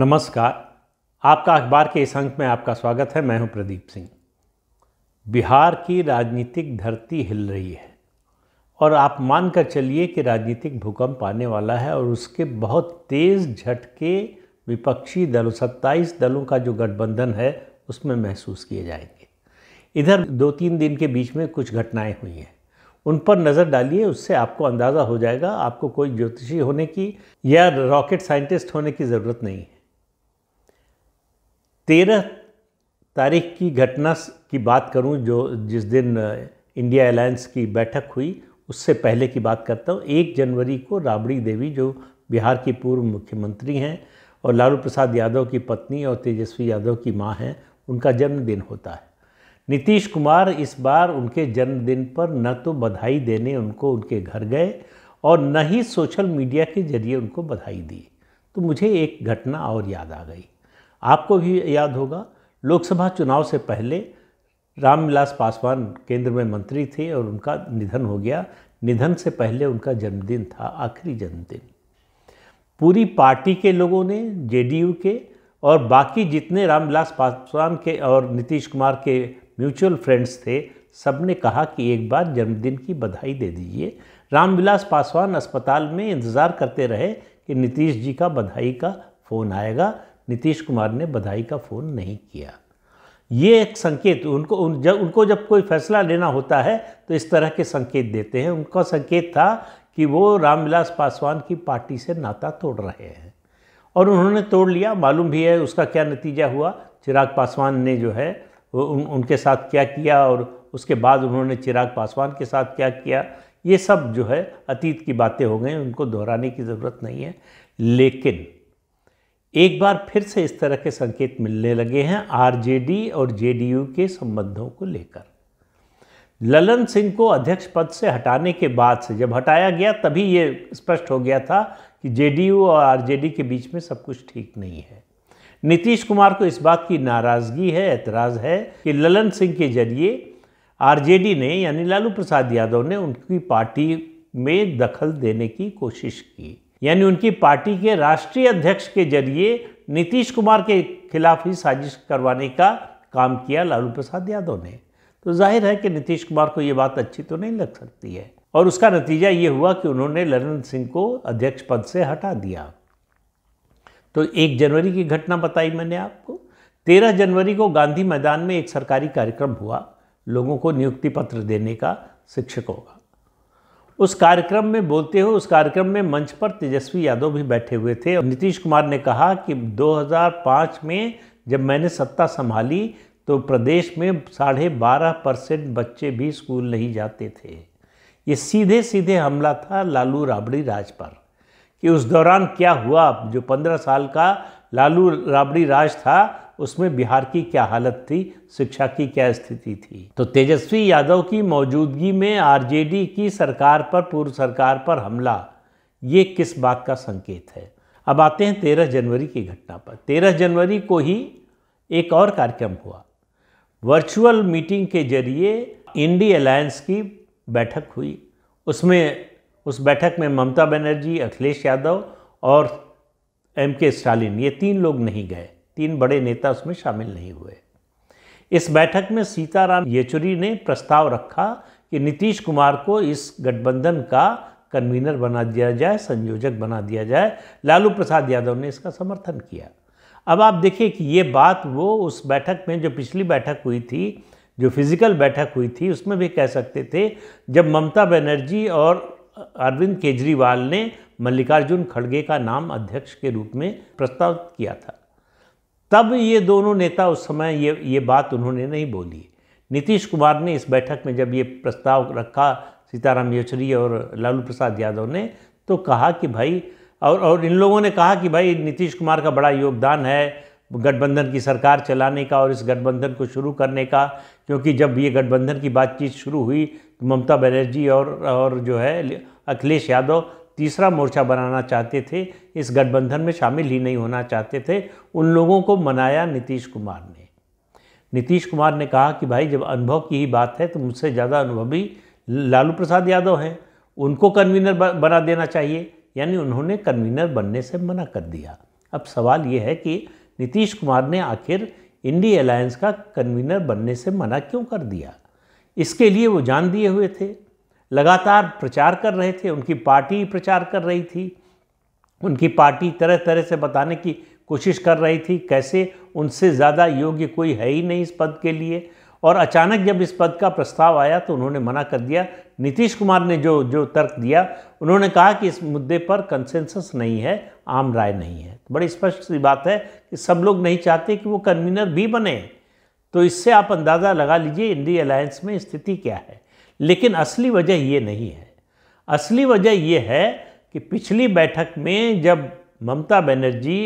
नमस्कार आपका अखबार के इस अंक में आपका स्वागत है मैं हूं प्रदीप सिंह बिहार की राजनीतिक धरती हिल रही है और आप मान कर चलिए कि राजनीतिक भूकंप आने वाला है और उसके बहुत तेज़ झटके विपक्षी दलों सत्ताईस दलों का जो गठबंधन है उसमें महसूस किए जाएंगे इधर दो तीन दिन के बीच में कुछ घटनाएं हुई हैं उन पर नज़र डालिए उससे आपको अंदाज़ा हो जाएगा आपको कोई ज्योतिषी होने की या रॉकेट साइंटिस्ट होने की ज़रूरत नहीं है तेरह तारीख की घटना की बात करूं जो जिस दिन इंडिया अलायंस की बैठक हुई उससे पहले की बात करता हूं एक जनवरी को राबड़ी देवी जो बिहार की पूर्व मुख्यमंत्री हैं और लालू प्रसाद यादव की पत्नी और तेजस्वी यादव की माँ हैं उनका जन्मदिन होता है नीतीश कुमार इस बार उनके जन्मदिन पर न तो बधाई देने उनको उनके घर गए और न ही सोशल मीडिया के जरिए उनको बधाई दी तो मुझे एक घटना और याद आ गई आपको भी याद होगा लोकसभा चुनाव से पहले रामविलास पासवान केंद्र में मंत्री थे और उनका निधन हो गया निधन से पहले उनका जन्मदिन था आखिरी जन्मदिन पूरी पार्टी के लोगों ने जेडीयू के और बाकी जितने रामविलास पासवान के और नीतीश कुमार के म्यूचुअल फ्रेंड्स थे सब ने कहा कि एक बार जन्मदिन की बधाई दे दीजिए रामविलास पासवान अस्पताल में इंतज़ार करते रहे कि नीतीश जी का बधाई का फ़ोन आएगा नीतीश कुमार ने बधाई का फ़ोन नहीं किया ये एक संकेत उनको उन जब उनको जब कोई फैसला लेना होता है तो इस तरह के संकेत देते हैं उनका संकेत था कि वो रामविलास पासवान की पार्टी से नाता तोड़ रहे हैं और उन्होंने तोड़ लिया मालूम भी है उसका क्या नतीजा हुआ चिराग पासवान ने जो है उन, उनके साथ क्या किया और उसके बाद उन्होंने चिराग पासवान के साथ क्या किया ये सब जो है अतीत की बातें हो गई उनको दोहराने की ज़रूरत नहीं है लेकिन एक बार फिर से इस तरह के संकेत मिलने लगे हैं आरजेडी और जेडीयू के संबंधों को लेकर ललन सिंह को अध्यक्ष पद से हटाने के बाद से जब हटाया गया तभी ये स्पष्ट हो गया था कि जेडीयू और आरजेडी के बीच में सब कुछ ठीक नहीं है नीतीश कुमार को इस बात की नाराज़गी है एतराज़ है कि ललन सिंह के जरिए आरजेडी ने यानी लालू प्रसाद यादव ने उनकी पार्टी में दखल देने की कोशिश की यानी उनकी पार्टी के राष्ट्रीय अध्यक्ष के जरिए नीतीश कुमार के खिलाफ ही साजिश करवाने का काम किया लालू प्रसाद यादव ने तो जाहिर है कि नीतीश कुमार को ये बात अच्छी तो नहीं लग सकती है और उसका नतीजा ये हुआ कि उन्होंने ललन सिंह को अध्यक्ष पद से हटा दिया तो एक जनवरी की घटना बताई मैंने आपको तेरह जनवरी को गांधी मैदान में एक सरकारी कार्यक्रम हुआ लोगों को नियुक्ति पत्र देने का शिक्षकों का उस कार्यक्रम में बोलते हुए उस कार्यक्रम में मंच पर तेजस्वी यादव भी बैठे हुए थे और नीतीश कुमार ने कहा कि 2005 में जब मैंने सत्ता संभाली तो प्रदेश में साढ़े बारह परसेंट बच्चे भी स्कूल नहीं जाते थे ये सीधे सीधे हमला था लालू राबड़ी राज पर कि उस दौरान क्या हुआ जो पंद्रह साल का लालू राबड़ी राज था उसमें बिहार की क्या हालत थी शिक्षा की क्या स्थिति थी तो तेजस्वी यादव की मौजूदगी में आरजेडी की सरकार पर पूर्व सरकार पर हमला ये किस बात का संकेत है अब आते हैं तेरह जनवरी की घटना पर तेरह जनवरी को ही एक और कार्यक्रम हुआ वर्चुअल मीटिंग के जरिए इंडी अलायंस की बैठक हुई उसमें उस बैठक में ममता बनर्जी अखिलेश यादव और एम के स्टालिन ये तीन लोग नहीं गए तीन बड़े नेता उसमें शामिल नहीं हुए इस बैठक में सीताराम येचुरी ने प्रस्ताव रखा कि नीतीश कुमार को इस गठबंधन का कन्वीनर बना दिया जाए संयोजक बना दिया जाए लालू प्रसाद यादव ने इसका समर्थन किया अब आप देखिए कि ये बात वो उस बैठक में जो पिछली बैठक हुई थी जो फिजिकल बैठक हुई थी उसमें भी कह सकते थे जब ममता बनर्जी और अरविंद केजरीवाल ने मल्लिकार्जुन खड़गे का नाम अध्यक्ष के रूप में प्रस्ताव किया था तब ये दोनों नेता उस समय ये ये बात उन्होंने नहीं बोली नीतीश कुमार ने इस बैठक में जब ये प्रस्ताव रखा सीताराम येचुरी और लालू प्रसाद यादव ने तो कहा कि भाई और और इन लोगों ने कहा कि भाई नीतीश कुमार का बड़ा योगदान है गठबंधन की सरकार चलाने का और इस गठबंधन को शुरू करने का क्योंकि जब ये गठबंधन की बातचीत शुरू हुई तो ममता बनर्जी और और जो है अखिलेश यादव तीसरा मोर्चा बनाना चाहते थे इस गठबंधन में शामिल ही नहीं होना चाहते थे उन लोगों को मनाया नीतीश कुमार ने नीतीश कुमार ने कहा कि भाई जब अनुभव की ही बात है तो मुझसे ज़्यादा अनुभवी लालू प्रसाद यादव हैं उनको कन्वीनर बना देना चाहिए यानी उन्होंने कन्वीनर बनने से मना कर दिया अब सवाल ये है कि नीतीश कुमार ने आखिर इंडी अलायंस का कन्वीनर बनने से मना क्यों कर दिया इसके लिए वो जान दिए हुए थे लगातार प्रचार कर रहे थे उनकी पार्टी प्रचार कर रही थी उनकी पार्टी तरह तरह से बताने की कोशिश कर रही थी कैसे उनसे ज़्यादा योग्य कोई है ही नहीं इस पद के लिए और अचानक जब इस पद का प्रस्ताव आया तो उन्होंने मना कर दिया नीतीश कुमार ने जो जो तर्क दिया उन्होंने कहा कि इस मुद्दे पर कंसेंसस नहीं है आम राय नहीं है बड़ी स्पष्ट सी बात है कि सब लोग नहीं चाहते कि वो कन्वीनर भी बने तो इससे आप अंदाज़ा लगा लीजिए इंडी अलायंस में स्थिति क्या है लेकिन असली वजह ये नहीं है असली वजह ये है कि पिछली बैठक में जब ममता बनर्जी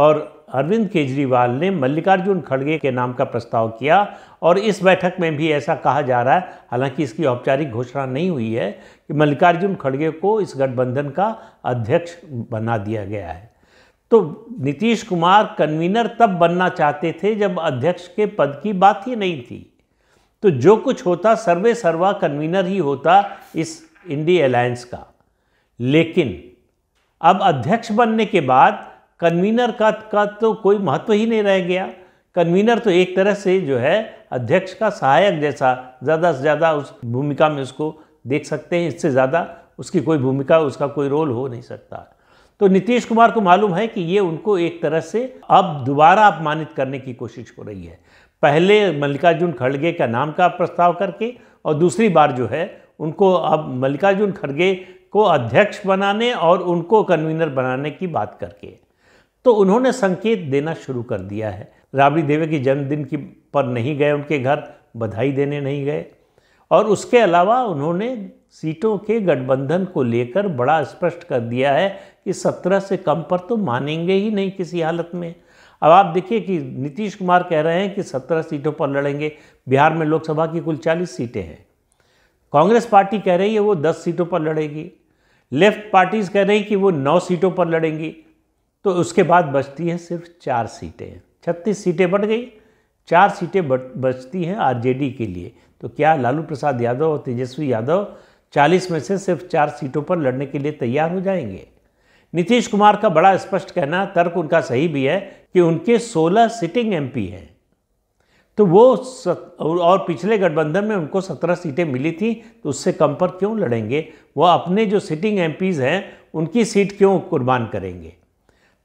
और अरविंद केजरीवाल ने मल्लिकार्जुन खड़गे के नाम का प्रस्ताव किया और इस बैठक में भी ऐसा कहा जा रहा है हालांकि इसकी औपचारिक घोषणा नहीं हुई है कि मल्लिकार्जुन खड़गे को इस गठबंधन का अध्यक्ष बना दिया गया है तो नीतीश कुमार कन्वीनर तब बनना चाहते थे जब अध्यक्ष के पद की बात ही नहीं थी तो जो कुछ होता सर्वे सर्वा कन्वीनर ही होता इस इंडी अलायंस का लेकिन अब अध्यक्ष बनने के बाद कन्वीनर का का तो कोई महत्व ही नहीं रह गया कन्वीनर तो एक तरह से जो है अध्यक्ष का सहायक जैसा ज़्यादा से ज़्यादा उस भूमिका में उसको देख सकते हैं इससे ज़्यादा उसकी कोई भूमिका उसका कोई रोल हो नहीं सकता तो नीतीश कुमार को मालूम है कि ये उनको एक तरह से अब दोबारा अपमानित करने की कोशिश हो रही है पहले मल्लिकार्जुन खड़गे का नाम का प्रस्ताव करके और दूसरी बार जो है उनको अब मल्लिकार्जुन खड़गे को अध्यक्ष बनाने और उनको कन्वीनर बनाने की बात करके तो उन्होंने संकेत देना शुरू कर दिया है राबड़ी देवी के जन्मदिन की पर नहीं गए उनके घर बधाई देने नहीं गए और उसके अलावा उन्होंने सीटों के गठबंधन को लेकर बड़ा स्पष्ट कर दिया है कि सत्रह से कम पर तो मानेंगे ही नहीं किसी हालत में अब आप देखिए कि नीतीश कुमार कह रहे हैं कि सत्रह सीटों पर लड़ेंगे बिहार में लोकसभा की कुल चालीस सीटें हैं कांग्रेस पार्टी कह रही है वो दस सीटों पर लड़ेगी लेफ्ट पार्टीज कह रही कि वो नौ सीटों पर लड़ेंगी तो उसके बाद बचती हैं सिर्फ चार सीटें छत्तीस सीटें बढ़ गई चार सीटें बचती हैं आरजेडी के लिए तो क्या लालू प्रसाद यादव और तेजस्वी यादव 40 में से सिर्फ चार सीटों पर लड़ने के लिए तैयार हो जाएंगे नीतीश कुमार का बड़ा स्पष्ट कहना तर्क उनका सही भी है कि उनके 16 सिटिंग एमपी हैं तो वो सत, और पिछले गठबंधन में उनको 17 सीटें मिली थी तो उससे कम पर क्यों लड़ेंगे वो अपने जो सिटिंग एम हैं उनकी सीट क्यों कुर्बान करेंगे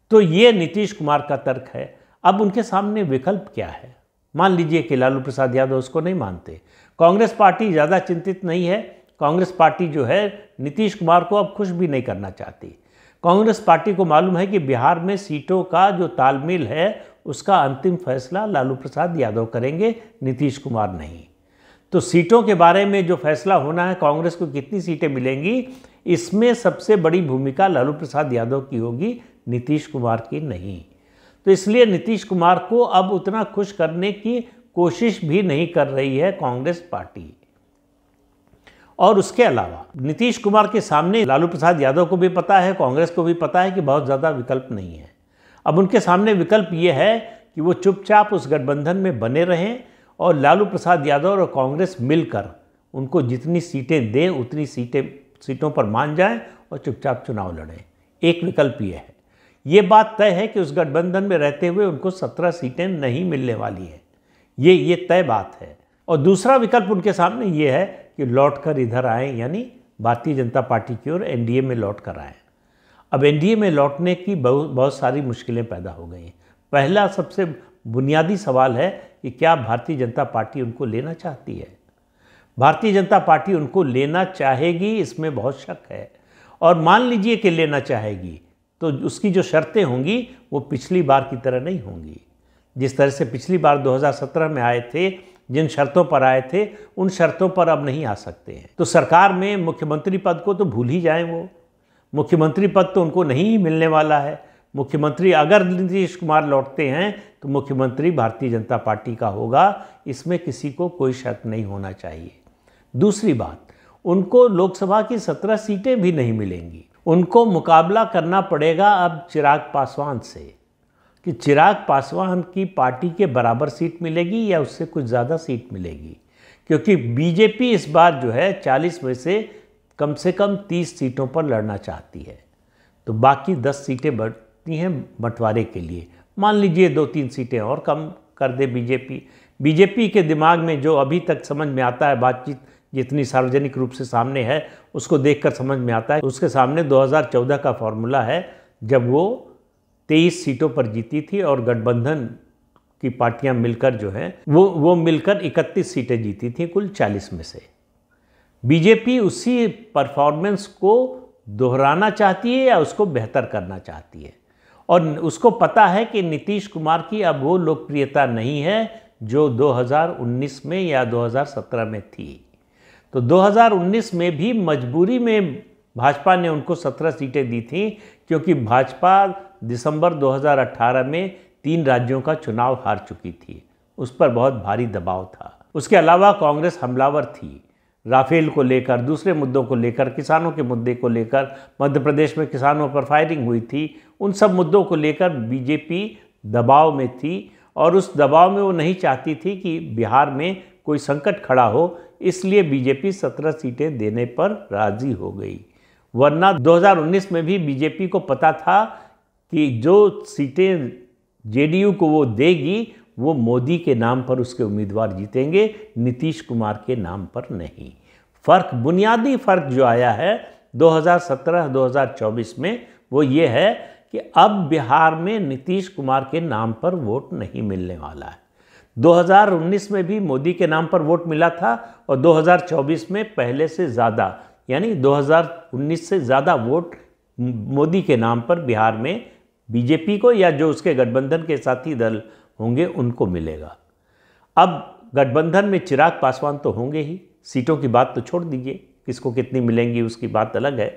तो ये नीतीश कुमार का तर्क है अब उनके सामने विकल्प क्या है मान लीजिए कि लालू प्रसाद यादव उसको नहीं मानते कांग्रेस पार्टी ज़्यादा चिंतित नहीं है कांग्रेस पार्टी जो है नीतीश कुमार को अब खुश भी नहीं करना चाहती कांग्रेस पार्टी को मालूम है कि बिहार में सीटों का जो तालमेल है उसका अंतिम फैसला लालू प्रसाद यादव करेंगे नीतीश कुमार नहीं तो सीटों के बारे में जो फैसला होना है कांग्रेस को कितनी सीटें मिलेंगी इसमें सबसे बड़ी भूमिका लालू प्रसाद यादव की होगी नीतीश कुमार की नहीं तो इसलिए नीतीश कुमार को अब उतना खुश करने की कोशिश भी नहीं कर रही है कांग्रेस पार्टी और उसके अलावा नीतीश कुमार के सामने लालू प्रसाद यादव को भी पता है कांग्रेस को भी पता है कि बहुत ज़्यादा विकल्प नहीं है अब उनके सामने विकल्प ये है कि वो चुपचाप उस गठबंधन में बने रहें और लालू प्रसाद यादव और कांग्रेस मिलकर उनको जितनी सीटें दें उतनी सीटें सीटों पर मान जाएं और चुपचाप चुनाव लड़ें एक विकल्प ये है ये बात तय है कि उस गठबंधन में रहते हुए उनको सत्रह सीटें नहीं मिलने वाली हैं ये ये तय बात है और दूसरा विकल्प उनके सामने ये है कि लौट कर इधर आएँ यानी भारतीय जनता पार्टी की ओर एनडीए में लौट कर आएँ अब एनडीए में लौटने की बहुत बहुत सारी मुश्किलें पैदा हो गई हैं पहला सबसे बुनियादी सवाल है कि क्या भारतीय जनता पार्टी उनको लेना चाहती है भारतीय जनता पार्टी उनको लेना चाहेगी इसमें बहुत शक है और मान लीजिए कि लेना चाहेगी तो उसकी जो शर्तें होंगी वो पिछली बार की तरह नहीं होंगी जिस तरह से पिछली बार 2017 में आए थे जिन शर्तों पर आए थे उन शर्तों पर अब नहीं आ सकते हैं तो सरकार में मुख्यमंत्री पद को तो भूल ही जाएं वो मुख्यमंत्री पद तो उनको नहीं ही मिलने वाला है मुख्यमंत्री अगर नीतीश कुमार लौटते हैं तो मुख्यमंत्री भारतीय जनता पार्टी का होगा इसमें किसी को कोई शक नहीं होना चाहिए दूसरी बात उनको लोकसभा की सत्रह सीटें भी नहीं मिलेंगी उनको मुकाबला करना पड़ेगा अब चिराग पासवान से कि चिराग पासवान की पार्टी के बराबर सीट मिलेगी या उससे कुछ ज़्यादा सीट मिलेगी क्योंकि बीजेपी इस बार जो है 40 में से कम से कम 30 सीटों पर लड़ना चाहती है तो बाकी 10 सीटें बढ़ती हैं बंटवारे के लिए मान लीजिए दो तीन सीटें और कम कर दे बीजेपी बीजेपी के दिमाग में जो अभी तक समझ में आता है बातचीत जितनी सार्वजनिक रूप से सामने है उसको देखकर समझ में आता है उसके सामने 2014 का फॉर्मूला है जब वो तेईस सीटों पर जीती थी और गठबंधन की पार्टियां मिलकर जो है वो वो मिलकर 31 सीटें जीती थी कुल 40 में से बीजेपी उसी परफॉर्मेंस को दोहराना चाहती है या उसको बेहतर करना चाहती है और उसको पता है कि नीतीश कुमार की अब वो लोकप्रियता नहीं है जो 2019 में या 2017 में थी तो 2019 में भी मजबूरी में भाजपा ने उनको 17 सीटें दी थी क्योंकि भाजपा दिसंबर 2018 में तीन राज्यों का चुनाव हार चुकी थी उस पर बहुत भारी दबाव था उसके अलावा कांग्रेस हमलावर थी राफेल को लेकर दूसरे मुद्दों को लेकर किसानों के मुद्दे को लेकर मध्य प्रदेश में किसानों पर फायरिंग हुई थी उन सब मुद्दों को लेकर बीजेपी दबाव में थी और उस दबाव में वो नहीं चाहती थी कि बिहार में कोई संकट खड़ा हो इसलिए बीजेपी 17 सीटें देने पर राज़ी हो गई वरना 2019 में भी बीजेपी को पता था कि जो सीटें जेडीयू को वो देगी वो मोदी के नाम पर उसके उम्मीदवार जीतेंगे नीतीश कुमार के नाम पर नहीं फ़र्क बुनियादी फ़र्क जो आया है 2017-2024 में वो ये है कि अब बिहार में नीतीश कुमार के नाम पर वोट नहीं मिलने वाला है 2019 में भी मोदी के नाम पर वोट मिला था और 2024 में पहले से ज़्यादा यानी 2019 से ज़्यादा वोट मोदी के नाम पर बिहार में बीजेपी को या जो उसके गठबंधन के साथी दल होंगे उनको मिलेगा अब गठबंधन में चिराग पासवान तो होंगे ही सीटों की बात तो छोड़ दीजिए किसको कितनी मिलेंगी उसकी बात अलग है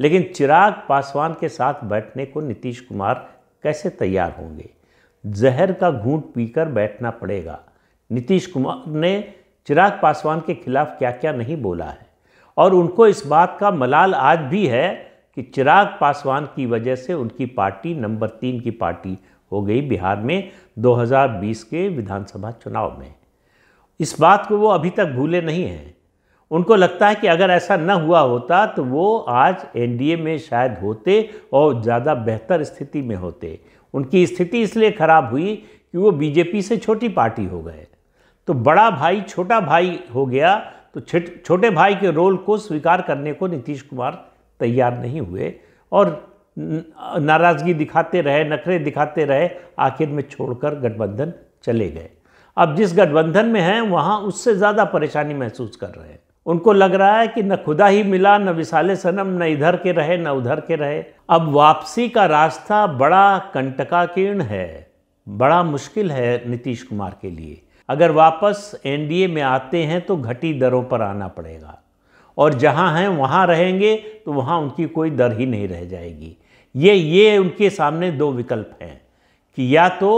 लेकिन चिराग पासवान के साथ बैठने को नीतीश कुमार कैसे तैयार होंगे जहर का घूंट पीकर बैठना पड़ेगा नीतीश कुमार ने चिराग पासवान के खिलाफ क्या क्या नहीं बोला है और उनको इस बात का मलाल आज भी है कि चिराग पासवान की वजह से उनकी पार्टी नंबर तीन की पार्टी हो गई बिहार में 2020 के विधानसभा चुनाव में इस बात को वो अभी तक भूले नहीं हैं उनको लगता है कि अगर ऐसा न हुआ होता तो वो आज एनडीए में शायद होते और ज़्यादा बेहतर स्थिति में होते उनकी स्थिति इसलिए खराब हुई कि वो बीजेपी से छोटी पार्टी हो गए तो बड़ा भाई छोटा भाई हो गया तो छोटे भाई के रोल को स्वीकार करने को नीतीश कुमार तैयार नहीं हुए और नाराज़गी दिखाते रहे नखरे दिखाते रहे आखिर में छोड़कर गठबंधन चले गए अब जिस गठबंधन में हैं वहाँ उससे ज़्यादा परेशानी महसूस कर रहे हैं उनको लग रहा है कि न खुदा ही मिला न विसाले सनम न इधर के रहे न उधर के रहे अब वापसी का रास्ता बड़ा कंटकाकीर्ण है बड़ा मुश्किल है नीतीश कुमार के लिए अगर वापस एनडीए में आते हैं तो घटी दरों पर आना पड़ेगा और जहाँ हैं वहाँ रहेंगे तो वहाँ उनकी कोई दर ही नहीं रह जाएगी ये ये उनके सामने दो विकल्प हैं कि या तो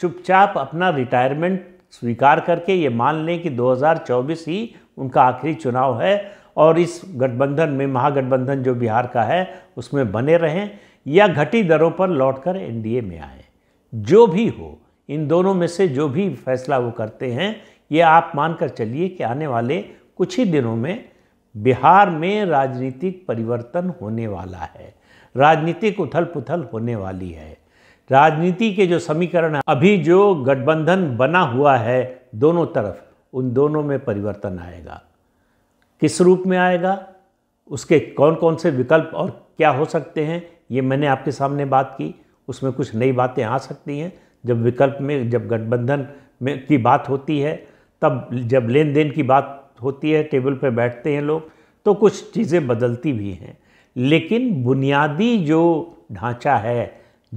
चुपचाप अपना रिटायरमेंट स्वीकार करके ये मान लें कि 2024 ही उनका आखिरी चुनाव है और इस गठबंधन में महागठबंधन जो बिहार का है उसमें बने रहें या घटी दरों पर लौटकर एनडीए में आए जो भी हो इन दोनों में से जो भी फैसला वो करते हैं ये आप मानकर चलिए कि आने वाले कुछ ही दिनों में बिहार में राजनीतिक परिवर्तन होने वाला है राजनीतिक उथल पुथल होने वाली है राजनीति के जो समीकरण है अभी जो गठबंधन बना हुआ है दोनों तरफ उन दोनों में परिवर्तन आएगा किस रूप में आएगा उसके कौन कौन से विकल्प और क्या हो सकते हैं ये मैंने आपके सामने बात की उसमें कुछ नई बातें आ सकती हैं जब विकल्प में जब गठबंधन में की बात होती है तब जब लेन देन की बात होती है टेबल पर बैठते हैं लोग तो कुछ चीज़ें बदलती भी हैं लेकिन बुनियादी जो ढांचा है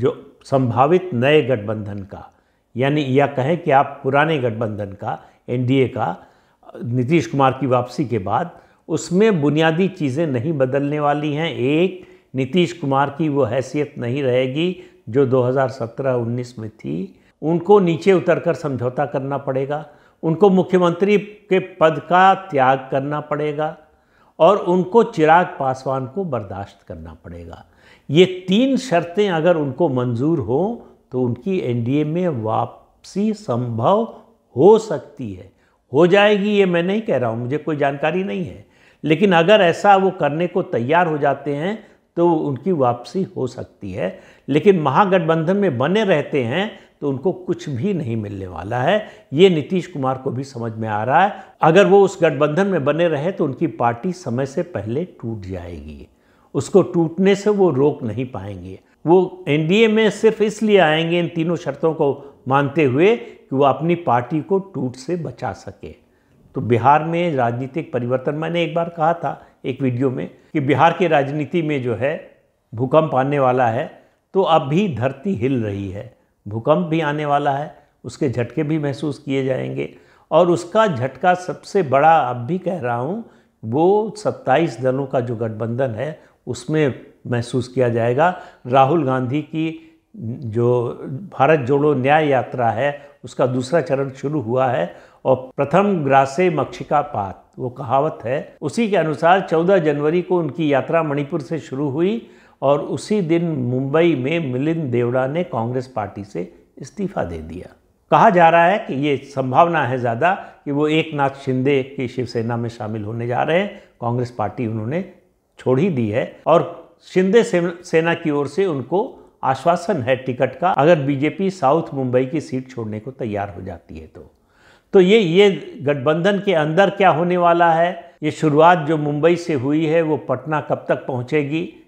जो संभावित नए गठबंधन का यानी या कहें कि आप पुराने गठबंधन का एनडीए का नीतीश कुमार की वापसी के बाद उसमें बुनियादी चीज़ें नहीं बदलने वाली हैं एक नीतीश कुमार की वो हैसियत नहीं रहेगी जो 2017-19 में थी उनको नीचे उतरकर समझौता करना पड़ेगा उनको मुख्यमंत्री के पद का त्याग करना पड़ेगा और उनको चिराग पासवान को बर्दाश्त करना पड़ेगा ये तीन शर्तें अगर उनको मंजूर हों तो उनकी एनडीए में वापसी संभव हो सकती है हो जाएगी ये मैं नहीं कह रहा हूँ मुझे कोई जानकारी नहीं है लेकिन अगर ऐसा वो करने को तैयार हो जाते हैं तो उनकी वापसी हो सकती है लेकिन महागठबंधन में बने रहते हैं तो उनको कुछ भी नहीं मिलने वाला है ये नीतीश कुमार को भी समझ में आ रहा है अगर वो उस गठबंधन में बने रहे तो उनकी पार्टी समय से पहले टूट जाएगी उसको टूटने से वो रोक नहीं पाएंगे वो एनडीए में सिर्फ इसलिए आएंगे इन तीनों शर्तों को मानते हुए कि वो अपनी पार्टी को टूट से बचा सके तो बिहार में राजनीतिक परिवर्तन मैंने एक बार कहा था एक वीडियो में कि बिहार की राजनीति में जो है भूकंप आने वाला है तो अब भी धरती हिल रही है भूकंप भी आने वाला है उसके झटके भी महसूस किए जाएंगे और उसका झटका सबसे बड़ा अब भी कह रहा हूँ वो 27 दलों का जो गठबंधन है उसमें महसूस किया जाएगा राहुल गांधी की जो भारत जोड़ो न्याय यात्रा है उसका दूसरा चरण शुरू हुआ है और प्रथम ग्रासे मक्षिका पात वो कहावत है उसी के अनुसार 14 जनवरी को उनकी यात्रा मणिपुर से शुरू हुई और उसी दिन मुंबई में मिलिंद देवड़ा ने कांग्रेस पार्टी से इस्तीफा दे दिया कहा जा रहा है कि ये संभावना है ज़्यादा कि वो एक नाथ शिंदे की शिवसेना में शामिल होने जा रहे हैं कांग्रेस पार्टी उन्होंने छोड़ ही दी है और शिंदे सेना की ओर से उनको आश्वासन है टिकट का अगर बीजेपी साउथ मुंबई की सीट छोड़ने को तैयार हो जाती है तो तो ये ये गठबंधन के अंदर क्या होने वाला है ये शुरुआत जो मुंबई से हुई है वो पटना कब तक पहुंचेगी